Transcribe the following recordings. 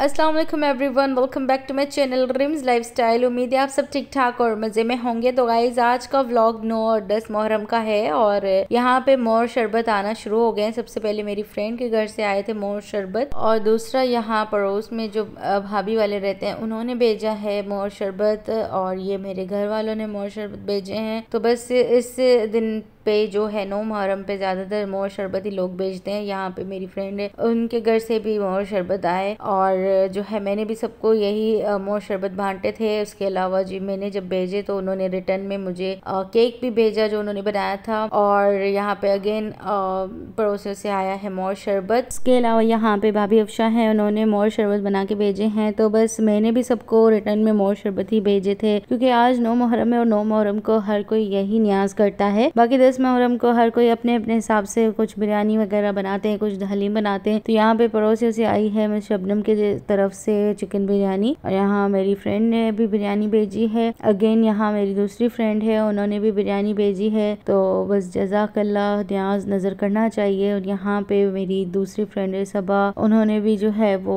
Aslam everyone welcome back to my channel Rim's lifestyle उम्मीद है आप सब ठीक ठाक और मज़े में होंगे तो गाइज आज का व्लॉग नौ और दस मुहर्रम का है और यहाँ पे मोर शरबत आना शुरू हो गए सबसे पहले मेरी फ्रेंड के घर से आए थे मोर शरबत और दूसरा यहाँ पड़ोस में जो भाभी वाले रहते हैं उन्होंने भेजा है मोर शरबत और ये मेरे घर वालों ने मोर शरबत भेजे हैं तो बस इस दिन पे जो है नो मुहर्रम पे ज़्यादातर मोर शरबत ही लोग बेचते हैं यहाँ पे मेरी फ्रेंड है उनके घर से भी मोर शरबत आए और जो है मैंने भी सबको यही मोर शरबत बांटे थे उसके अलावा जी मैंने जब भेजे तो उन्होंने रिटर्न में मुझे केक भी भेजा जो उन्होंने बनाया था और यहाँ पे अगेन पड़ोसियों से आया है मोर शरबत इसके अलावा यहाँ पे भाभी अफशा है उन्होंने मोर शरबत बना के भेजे हैं तो बस मैंने भी सबको रिटर्न में मोर शरबत ही भेजे थे क्योंकि आज नौ मुहर्रम है और नौ मुहर्रम को हर कोई यही न्याज करता है बाकी दस दस मुहर्रम को हर कोई अपने अपने हिसाब से कुछ बिरयानी वगैरह बनाते हैं कुछ हलीम बनाते हैं तो यहाँ पे पड़ोसी से आई है मैं शबनम के तरफ से चिकन बिरयानी और यहाँ मेरी फ्रेंड ने भी बिरयानी भेजी है अगेन यहाँ मेरी दूसरी फ्रेंड है उन्होंने भी बिरयानी भेजी है तो बस जजाकल्ला न्याज नज़र करना चाहिए और यहाँ पे मेरी दूसरी फ्रेंड है सबा उन्होंने भी जो है वो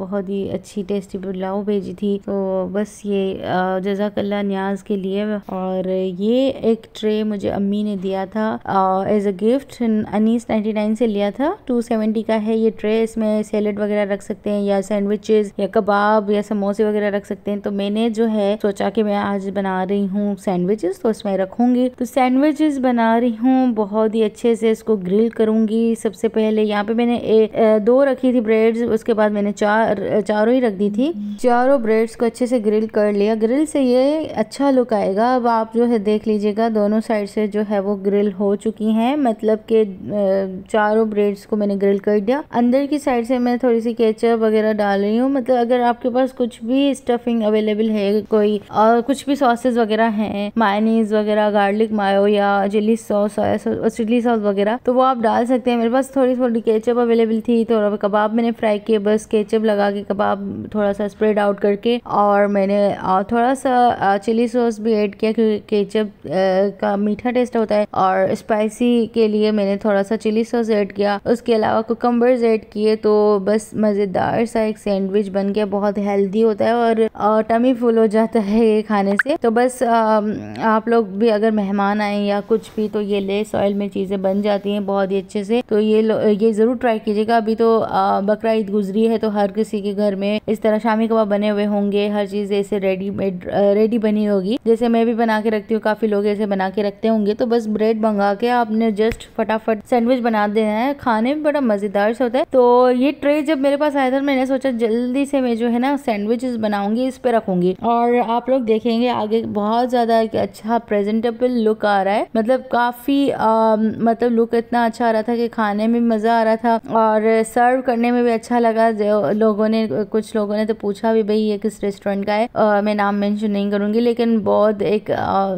बहुत ही अच्छी टेस्टी पुलाव भेजी थी तो बस ये जजाकल्ला न्याज के लिए और ये एक ट्रे मुझे अम्मी ने दी दिया था एज अ गिफ्ट अनीस 99 से लिया था 270 का है ये ट्रे इसमें सैलड वगैरह रख सकते हैं या सैंडविचेस या कबाब या समोसे वगैरह रख सकते हैं तो मैंने जो है सोचा कि मैं आज बना रही हूँ सैंडविचेस तो इसमें रखूंगी तो सैंडविचेस बना रही हूँ बहुत ही अच्छे से इसको ग्रिल करूंगी सबसे पहले यहाँ पे मैंने ए, ए, दो रखी थी ब्रेड उसके बाद मैंने चार चारों ही रख दी थी चारों ब्रेड्स को अच्छे से ग्रिल कर लिया ग्रिल से ये अच्छा लुक आएगा अब आप जो है देख लीजिएगा दोनों साइड से जो है वो ग्रिल हो चुकी हैं मतलब के चारों ब्रेड्स को मैंने ग्रिल कर दिया अंदर की साइड से मैं थोड़ी सी केचप वगैरह डाल रही हूँ मतलब अगर आपके पास कुछ भी स्टफिंग अवेलेबल है कोई और कुछ भी सॉसेज वगैरह हैं मायनीज वगैरह गार्लिक मायो या chilli sauce soya chilli sauce वगैरह तो वो आप डाल सकते हैं मेरे पास थोड़ी थोड़ी केचप अवेलेबल थी थोड़ा कबाब मैंने फ्राई किए बस केचअप लगा के कबाब थोड़ा सा स्प्रेड आउट करके और मैंने थोड़ा सा चिली सॉस भी ऐड किया क्योंकि केचप का मीठा टेस्ट होता है और स्पाइसी के लिए मैंने थोड़ा सा चिली सॉस ऐड किया उसके अलावा कुकम्बर्स ऐड किए तो बस मज़ेदार सा एक सैंडविच बन गया बहुत हेल्दी होता है और, टमी फुल हो जाता है ये खाने से तो बस आप लोग भी अगर मेहमान आए या कुछ भी तो ये लेस ऑयल में चीज़ें बन जाती हैं बहुत ही अच्छे से तो ये ये ज़रूर ट्राई कीजिएगा अभी तो बकरा ईद गुजरी है तो हर किसी के घर में इस तरह शामी कबाब बने हुए होंगे हर चीज़ ऐसे रेडी रेडी बनी होगी जैसे मैं भी बना के रखती हूँ काफ़ी लोग ऐसे बना के रखते होंगे तो बस ब्रेड मंगा के आपने जस्ट फटाफट सैंडविच बना दे हैं खाने में बड़ा मज़ेदार से होता है तो ये ट्रे जब मेरे पास आया था मैंने सोचा जल्दी से मैं जो है ना सैंडविचेस बनाऊंगी इस पे रखूंगी और आप लोग देखेंगे आगे बहुत ज़्यादा अच्छा प्रेजेंटेबल लुक आ रहा है मतलब काफ़ी मतलब लुक इतना अच्छा आ रहा था कि खाने में मज़ा आ रहा था और सर्व करने में भी अच्छा लगा लोगों ने कुछ लोगों ने तो पूछा भी भाई ये किस रेस्टोरेंट का है आ, मैं नाम मैंशन नहीं करूँगी लेकिन बहुत एक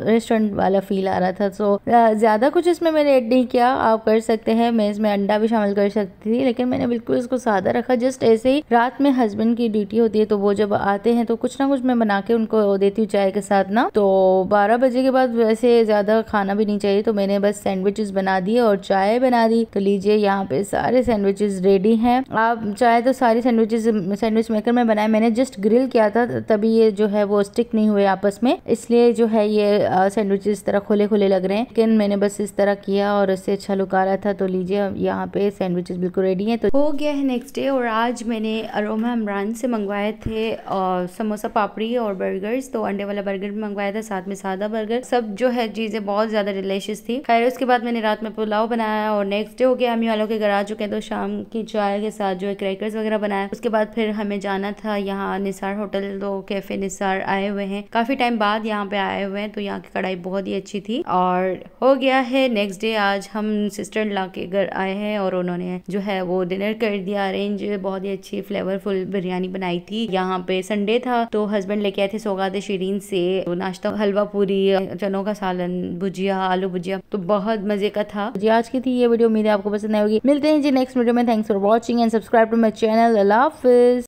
रेस्टोरेंट वाला फील आ रहा था सो ज़्यादा कुछ इसमें मैंने ऐड नहीं किया आप कर सकते हैं मैं इसमें अंडा भी शामिल कर सकती थी लेकिन मैंने बिल्कुल इसको सादा रखा जस्ट ऐसे ही रात में हस्बैंड की ड्यूटी होती है तो वो जब आते हैं तो कुछ ना कुछ मैं बना के उनको देती हूँ चाय के साथ ना तो बारह बजे के बाद वैसे ज़्यादा खाना भी नहीं चाहिए तो मैंने बस सैंडविचेस बना दिए और चाय बना दी तो लीजिए यहाँ पे सारे सैंडविचेस रेडी हैं आप चाहे तो सारी सैंडविचेस सैंडविच मेकर में बनाए मैंने जस्ट ग्रिल किया था तभी ये जो है वो स्टिक नहीं हुए आपस में इसलिए जो है ये सैंडविचेस तरह खुले खुले लग रहे हैं लेकिन चिकन मैंने बस इस तरह किया और इससे अच्छा लुक आ रहा था तो लीजिए यहाँ पे सैंडविचेस बिल्कुल रेडी हैं तो हो गया है नेक्स्ट डे और आज मैंने अरोमा इमरान से मंगवाए थे और समोसा पापड़ी और बर्गर्स तो अंडे वाला बर्गर भी मंगवाया था साथ में सादा बर्गर सब जो है चीज़ें बहुत ज़्यादा डिलेशियस थी खैर उसके बाद मैंने रात में पुलाव बनाया और नेक्स्ट डे हो गया हम वालों के घर आ चुके हैं तो शाम की चाय के साथ जो है क्रैकर्स वगैरह बनाया उसके बाद फिर हमें जाना था यहाँ निसार होटल तो कैफ़े निसार आए हुए हैं काफ़ी टाइम बाद यहाँ पे आए हुए हैं तो यहाँ की कढ़ाई बहुत ही अच्छी थी और हो गया है नेक्स्ट डे आज हम सिस्टर ला के घर आए हैं और उन्होंने जो है वो डिनर कर दिया अरेंज बहुत ही अच्छी फ्लेवरफुल बिरयानी बनाई थी यहाँ पे संडे था तो हस्बैंड लेके आए थे सौगात शरीन से तो नाश्ता हलवा पूरी चनों का सालन भुजिया आलू भुजिया तो बहुत मजे का था जी आज की थी ये वीडियो उम्मीद है आपको पसंद आएगी मिलते हैं जी नेक्स्ट वीडियो में thanks for watching and subscribe to my channel Allah